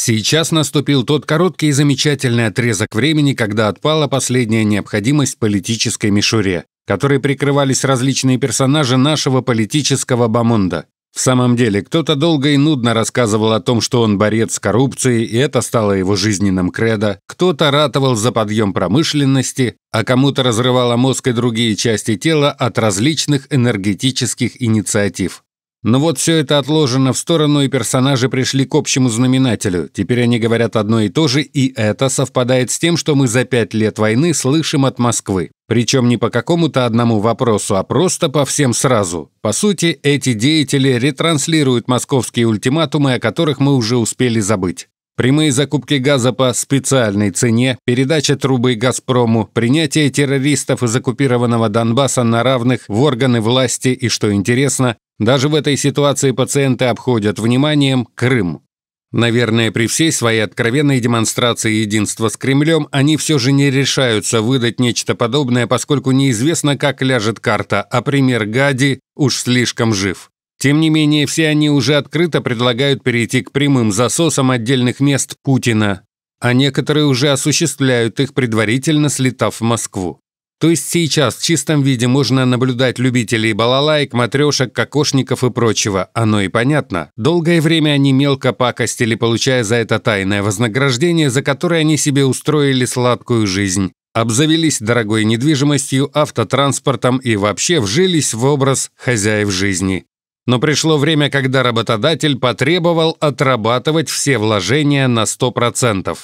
Сейчас наступил тот короткий и замечательный отрезок времени, когда отпала последняя необходимость политической мишуре, которой прикрывались различные персонажи нашего политического бомонда. В самом деле, кто-то долго и нудно рассказывал о том, что он борец с коррупцией, и это стало его жизненным кредо. Кто-то ратовал за подъем промышленности, а кому-то разрывало мозг и другие части тела от различных энергетических инициатив. Но вот все это отложено в сторону, и персонажи пришли к общему знаменателю. Теперь они говорят одно и то же, и это совпадает с тем, что мы за пять лет войны слышим от Москвы. Причем не по какому-то одному вопросу, а просто по всем сразу. По сути, эти деятели ретранслируют московские ультиматумы, о которых мы уже успели забыть. Прямые закупки газа по специальной цене, передача трубы «Газпрому», принятие террористов из оккупированного Донбасса на равных в органы власти и, что интересно, даже в этой ситуации пациенты обходят вниманием Крым. Наверное, при всей своей откровенной демонстрации единства с Кремлем они все же не решаются выдать нечто подобное, поскольку неизвестно, как ляжет карта, а пример Гади уж слишком жив. Тем не менее, все они уже открыто предлагают перейти к прямым засосам отдельных мест Путина, а некоторые уже осуществляют их, предварительно слетав в Москву. То есть сейчас в чистом виде можно наблюдать любителей балалайк, матрешек, кокошников и прочего. Оно и понятно. Долгое время они мелко пакостили, получая за это тайное вознаграждение, за которое они себе устроили сладкую жизнь. Обзавелись дорогой недвижимостью, автотранспортом и вообще вжились в образ хозяев жизни. Но пришло время, когда работодатель потребовал отрабатывать все вложения на 100%.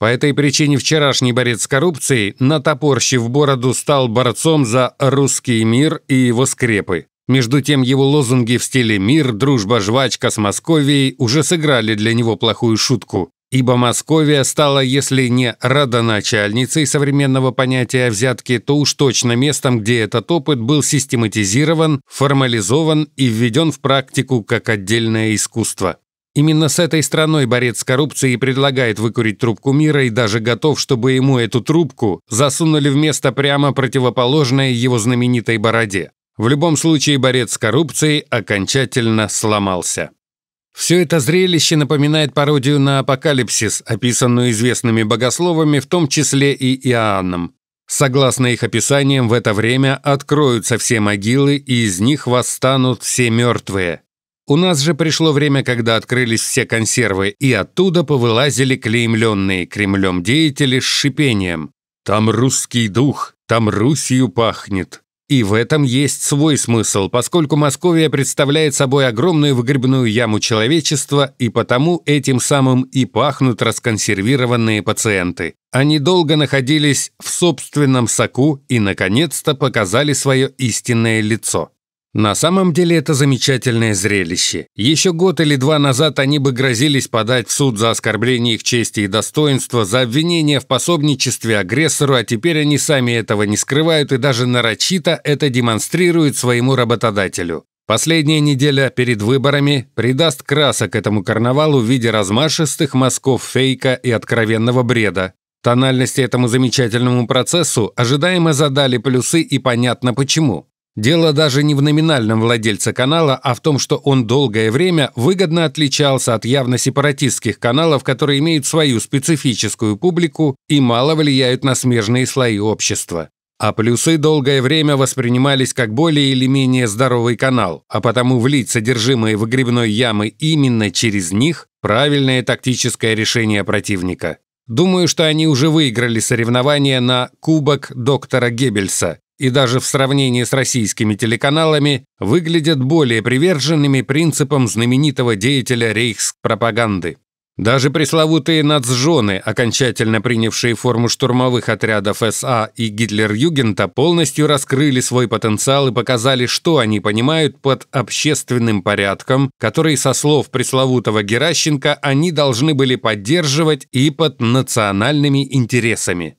По этой причине вчерашний борец с коррупцией, натопорщив бороду, стал борцом за русский мир и его скрепы. Между тем его лозунги в стиле «Мир, дружба, жвачка с Московией» уже сыграли для него плохую шутку, ибо Московия стала, если не родоначальницей современного понятия взятки, то уж точно местом, где этот опыт был систематизирован, формализован и введен в практику как отдельное искусство. Именно с этой страной борец с коррупцией предлагает выкурить трубку мира и даже готов, чтобы ему эту трубку засунули в место прямо противоположное его знаменитой бороде. В любом случае борец с коррупцией окончательно сломался. Все это зрелище напоминает пародию на апокалипсис, описанную известными богословами, в том числе и Иоанном. Согласно их описаниям, в это время откроются все могилы, и из них восстанут все мертвые. У нас же пришло время, когда открылись все консервы, и оттуда повылазили клеймленные Кремлем деятели с шипением. «Там русский дух, там Русью пахнет». И в этом есть свой смысл, поскольку Московия представляет собой огромную выгребную яму человечества, и потому этим самым и пахнут расконсервированные пациенты. Они долго находились в собственном соку и, наконец-то, показали свое истинное лицо. На самом деле это замечательное зрелище. Еще год или два назад они бы грозились подать в суд за оскорбление их чести и достоинства, за обвинение в пособничестве агрессору, а теперь они сами этого не скрывают и даже нарочито это демонстрируют своему работодателю. Последняя неделя перед выборами придаст красок этому карнавалу в виде размашистых мазков фейка и откровенного бреда. Тональности этому замечательному процессу ожидаемо задали плюсы и понятно почему. Дело даже не в номинальном владельце канала, а в том, что он долгое время выгодно отличался от явно сепаратистских каналов, которые имеют свою специфическую публику и мало влияют на смежные слои общества. А плюсы долгое время воспринимались как более или менее здоровый канал, а потому влить содержимое в грибной ямы именно через них – правильное тактическое решение противника. Думаю, что они уже выиграли соревнование на Кубок доктора Геббельса, и даже в сравнении с российскими телеканалами выглядят более приверженными принципам знаменитого деятеля рейхспропаганды. Даже пресловутые нацжены, окончательно принявшие форму штурмовых отрядов СА и Гитлер-Югента, полностью раскрыли свой потенциал и показали, что они понимают под общественным порядком, который, со слов пресловутого Геращенко, они должны были поддерживать и под национальными интересами.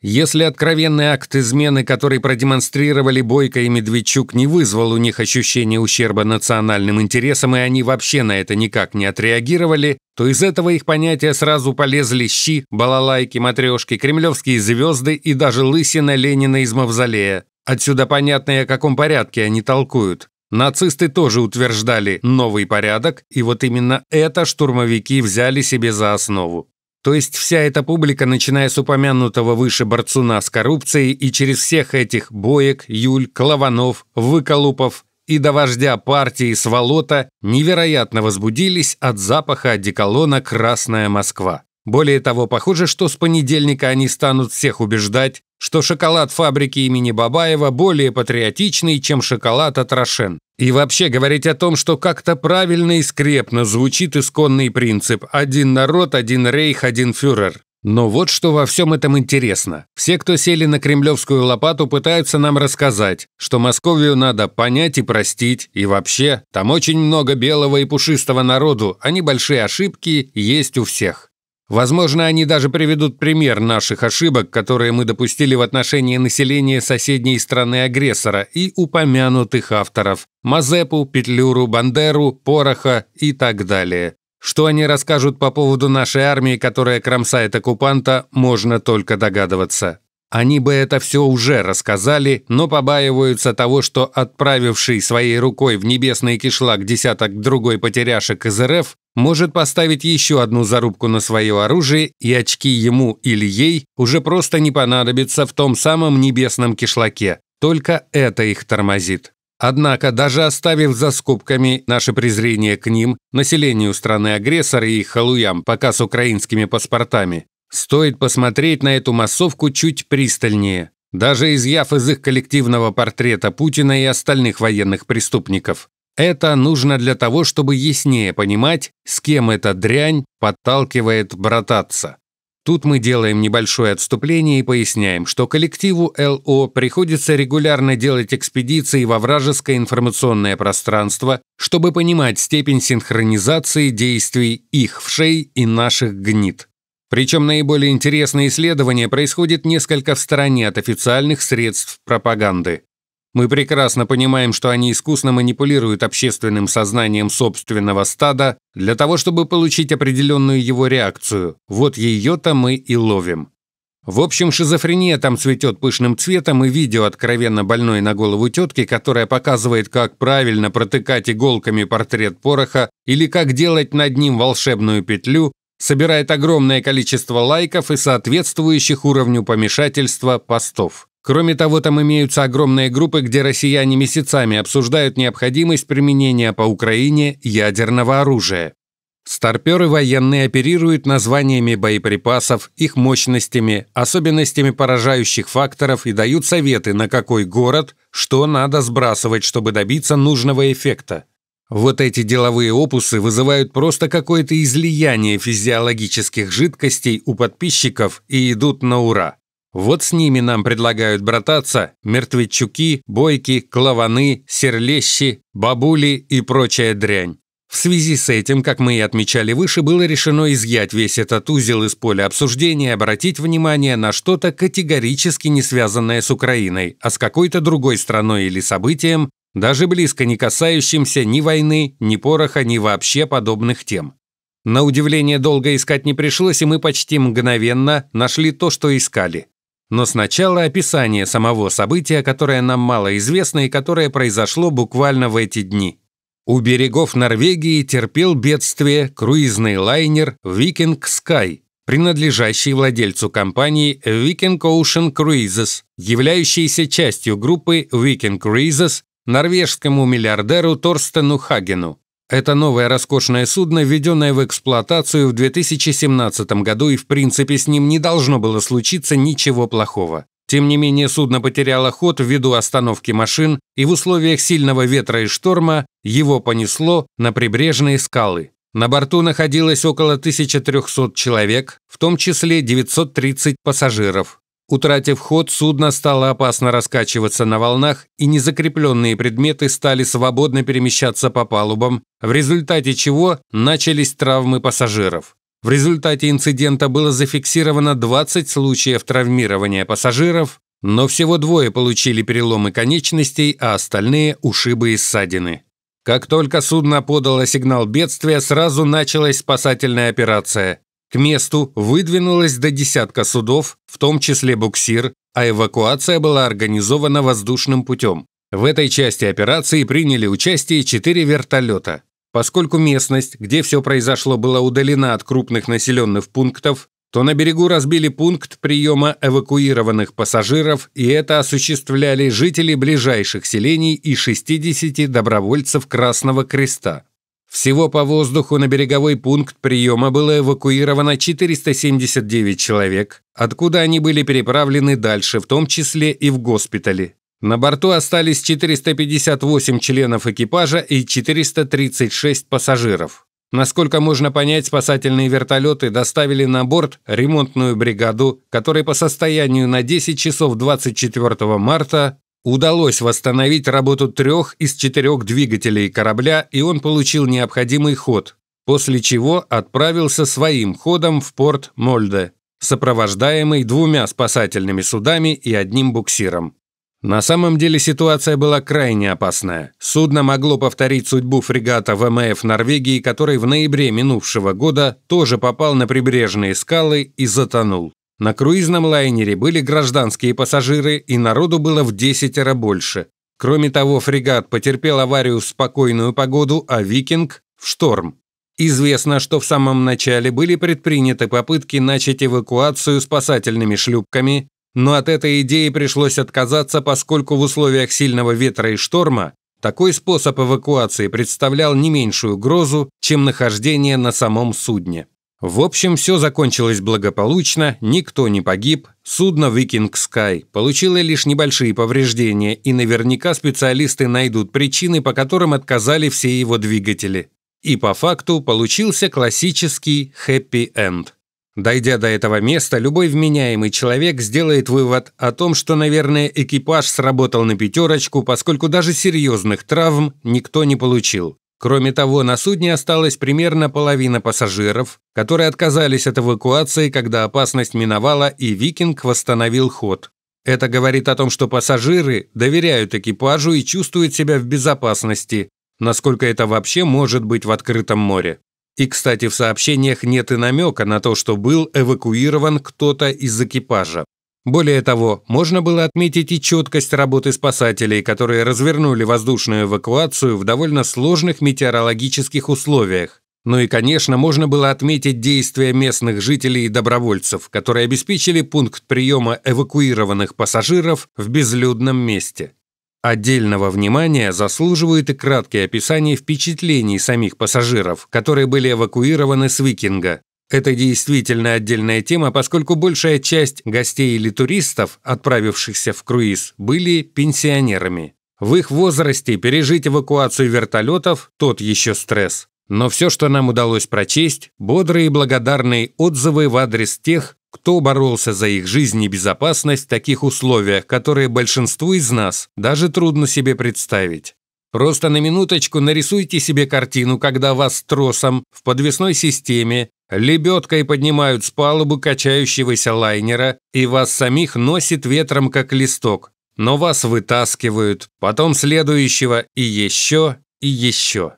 Если откровенный акт измены, который продемонстрировали Бойко и Медведчук, не вызвал у них ощущения ущерба национальным интересам, и они вообще на это никак не отреагировали, то из этого их понятия сразу полезли щи, балалайки, матрешки, кремлевские звезды и даже лысина Ленина из мавзолея. Отсюда понятно, и о каком порядке они толкуют. Нацисты тоже утверждали новый порядок, и вот именно это штурмовики взяли себе за основу. То есть вся эта публика, начиная с упомянутого выше борцуна с коррупцией и через всех этих Боек, Юль, Клаванов, Выколупов и до вождя партии Сволота невероятно возбудились от запаха одеколона «Красная Москва». Более того, похоже, что с понедельника они станут всех убеждать, что шоколад фабрики имени Бабаева более патриотичный, чем шоколад от Рошен. И вообще говорить о том, что как-то правильно и скрепно звучит исконный принцип «один народ, один рейх, один фюрер». Но вот что во всем этом интересно. Все, кто сели на кремлевскую лопату, пытаются нам рассказать, что Московию надо понять и простить, и вообще, там очень много белого и пушистого народу, а небольшие ошибки есть у всех. Возможно, они даже приведут пример наших ошибок, которые мы допустили в отношении населения соседней страны-агрессора и упомянутых авторов – Мазепу, Петлюру, Бандеру, Пороха и так далее. Что они расскажут по поводу нашей армии, которая кромсает оккупанта, можно только догадываться. Они бы это все уже рассказали, но побаиваются того, что отправивший своей рукой в небесный кишлак десяток другой потеряшек из РФ может поставить еще одну зарубку на свое оружие, и очки ему или ей уже просто не понадобятся в том самом небесном кишлаке. Только это их тормозит. Однако, даже оставив за скобками наше презрение к ним, населению страны-агрессора и их халуям, пока с украинскими паспортами, стоит посмотреть на эту массовку чуть пристальнее, даже изъяв из их коллективного портрета Путина и остальных военных преступников. Это нужно для того, чтобы яснее понимать, с кем эта дрянь подталкивает брататься. Тут мы делаем небольшое отступление и поясняем, что коллективу ЛО приходится регулярно делать экспедиции во вражеское информационное пространство, чтобы понимать степень синхронизации действий их вшей и наших гнит. Причем наиболее интересное исследование происходит несколько в стороне от официальных средств пропаганды. Мы прекрасно понимаем, что они искусно манипулируют общественным сознанием собственного стада для того, чтобы получить определенную его реакцию. Вот ее-то мы и ловим. В общем, шизофрения там цветет пышным цветом, и видео откровенно больной на голову тетки, которая показывает, как правильно протыкать иголками портрет пороха или как делать над ним волшебную петлю, собирает огромное количество лайков и соответствующих уровню помешательства постов. Кроме того, там имеются огромные группы, где россияне месяцами обсуждают необходимость применения по Украине ядерного оружия. Старперы военные оперируют названиями боеприпасов, их мощностями, особенностями поражающих факторов и дают советы, на какой город, что надо сбрасывать, чтобы добиться нужного эффекта. Вот эти деловые опусы вызывают просто какое-то излияние физиологических жидкостей у подписчиков и идут на ура. Вот с ними нам предлагают брататься мертвечуки, бойки, клаваны, серлещи, бабули и прочая дрянь. В связи с этим, как мы и отмечали выше, было решено изъять весь этот узел из поля обсуждения и обратить внимание на что-то категорически не связанное с Украиной, а с какой-то другой страной или событием, даже близко не касающимся ни войны, ни пороха, ни вообще подобных тем. На удивление долго искать не пришлось, и мы почти мгновенно нашли то, что искали. Но сначала описание самого события, которое нам мало известно и которое произошло буквально в эти дни. У берегов Норвегии терпел бедствие круизный лайнер «Викинг Скай», принадлежащий владельцу компании «Викинг Ocean Cruises, являющейся частью группы «Викинг Cruises, норвежскому миллиардеру Торстену Хагену. Это новое роскошное судно, введенное в эксплуатацию в 2017 году, и в принципе с ним не должно было случиться ничего плохого. Тем не менее, судно потеряло ход ввиду остановки машин, и в условиях сильного ветра и шторма его понесло на прибрежные скалы. На борту находилось около 1300 человек, в том числе 930 пассажиров. Утратив ход, судно стало опасно раскачиваться на волнах, и незакрепленные предметы стали свободно перемещаться по палубам, в результате чего начались травмы пассажиров. В результате инцидента было зафиксировано 20 случаев травмирования пассажиров, но всего двое получили переломы конечностей, а остальные – ушибы и ссадины. Как только судно подало сигнал бедствия, сразу началась спасательная операция. К месту выдвинулось до десятка судов, в том числе буксир, а эвакуация была организована воздушным путем. В этой части операции приняли участие четыре вертолета. Поскольку местность, где все произошло, была удалена от крупных населенных пунктов, то на берегу разбили пункт приема эвакуированных пассажиров, и это осуществляли жители ближайших селений и 60 добровольцев Красного Креста. Всего по воздуху на береговой пункт приема было эвакуировано 479 человек, откуда они были переправлены дальше, в том числе и в госпитали. На борту остались 458 членов экипажа и 436 пассажиров. Насколько можно понять, спасательные вертолеты доставили на борт ремонтную бригаду, которой по состоянию на 10 часов 24 марта Удалось восстановить работу трех из четырех двигателей корабля, и он получил необходимый ход, после чего отправился своим ходом в порт Мольде, сопровождаемый двумя спасательными судами и одним буксиром. На самом деле ситуация была крайне опасная. Судно могло повторить судьбу фрегата ВМФ Норвегии, который в ноябре минувшего года тоже попал на прибрежные скалы и затонул. На круизном лайнере были гражданские пассажиры, и народу было в десятеро больше. Кроме того, фрегат потерпел аварию в спокойную погоду, а «Викинг» – в шторм. Известно, что в самом начале были предприняты попытки начать эвакуацию спасательными шлюпками, но от этой идеи пришлось отказаться, поскольку в условиях сильного ветра и шторма такой способ эвакуации представлял не меньшую угрозу, чем нахождение на самом судне. В общем, все закончилось благополучно, никто не погиб, судно «Викинг Скай» получило лишь небольшие повреждения, и наверняка специалисты найдут причины, по которым отказали все его двигатели. И по факту получился классический хэппи-энд. Дойдя до этого места, любой вменяемый человек сделает вывод о том, что, наверное, экипаж сработал на пятерочку, поскольку даже серьезных травм никто не получил. Кроме того, на судне осталось примерно половина пассажиров, которые отказались от эвакуации, когда опасность миновала и «Викинг» восстановил ход. Это говорит о том, что пассажиры доверяют экипажу и чувствуют себя в безопасности, насколько это вообще может быть в открытом море. И, кстати, в сообщениях нет и намека на то, что был эвакуирован кто-то из экипажа. Более того, можно было отметить и четкость работы спасателей, которые развернули воздушную эвакуацию в довольно сложных метеорологических условиях. Ну и, конечно, можно было отметить действия местных жителей и добровольцев, которые обеспечили пункт приема эвакуированных пассажиров в безлюдном месте. Отдельного внимания заслуживают и краткие описания впечатлений самих пассажиров, которые были эвакуированы с «Викинга». Это действительно отдельная тема, поскольку большая часть гостей или туристов, отправившихся в круиз, были пенсионерами. В их возрасте пережить эвакуацию вертолетов – тот еще стресс. Но все, что нам удалось прочесть – бодрые и благодарные отзывы в адрес тех, кто боролся за их жизнь и безопасность в таких условиях, которые большинству из нас даже трудно себе представить. Просто на минуточку нарисуйте себе картину, когда вас тросом в подвесной системе лебедкой поднимают с палубы качающегося лайнера, и вас самих носит ветром, как листок. Но вас вытаскивают, потом следующего и еще, и еще.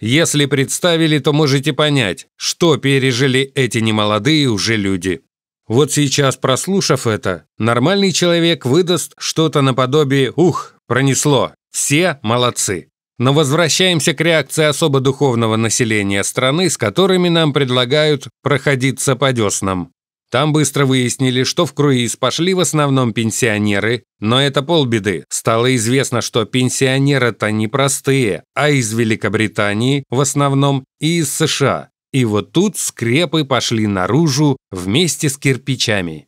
Если представили, то можете понять, что пережили эти немолодые уже люди. Вот сейчас, прослушав это, нормальный человек выдаст что-то наподобие «Ух, пронесло, все молодцы». Но возвращаемся к реакции особо духовного населения страны, с которыми нам предлагают проходиться по деснам. Там быстро выяснили, что в круиз пошли в основном пенсионеры, но это полбеды. Стало известно, что пенсионеры-то не простые, а из Великобритании в основном и из США. И вот тут скрепы пошли наружу вместе с кирпичами.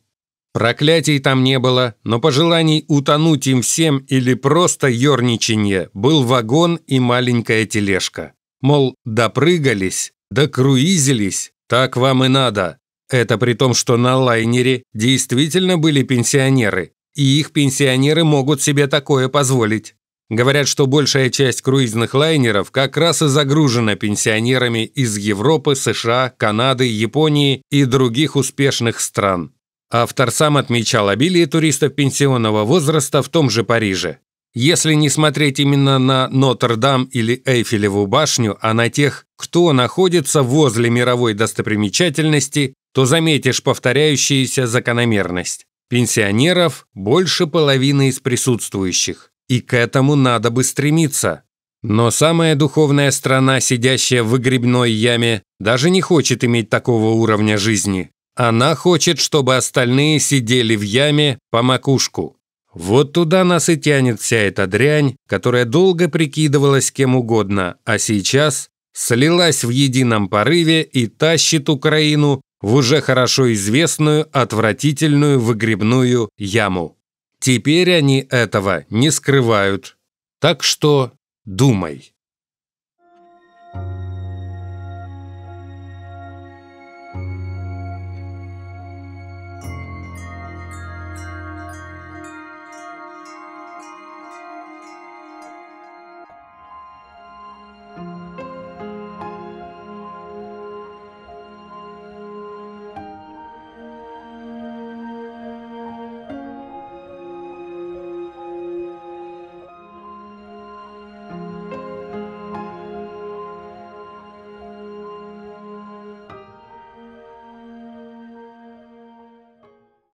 Проклятий там не было, но пожеланий утонуть им всем или просто ерничанье был вагон и маленькая тележка. Мол, допрыгались, докруизились, так вам и надо. Это при том, что на лайнере действительно были пенсионеры, и их пенсионеры могут себе такое позволить. Говорят, что большая часть круизных лайнеров как раз и загружена пенсионерами из Европы, США, Канады, Японии и других успешных стран. Автор сам отмечал обилие туристов пенсионного возраста в том же Париже. Если не смотреть именно на Нотр-Дам или Эйфелеву башню, а на тех, кто находится возле мировой достопримечательности, то заметишь повторяющуюся закономерность. Пенсионеров больше половины из присутствующих. И к этому надо бы стремиться. Но самая духовная страна, сидящая в выгребной яме, даже не хочет иметь такого уровня жизни. Она хочет, чтобы остальные сидели в яме по макушку. Вот туда нас и тянет вся эта дрянь, которая долго прикидывалась кем угодно, а сейчас слилась в едином порыве и тащит Украину в уже хорошо известную отвратительную выгребную яму. Теперь они этого не скрывают. Так что думай.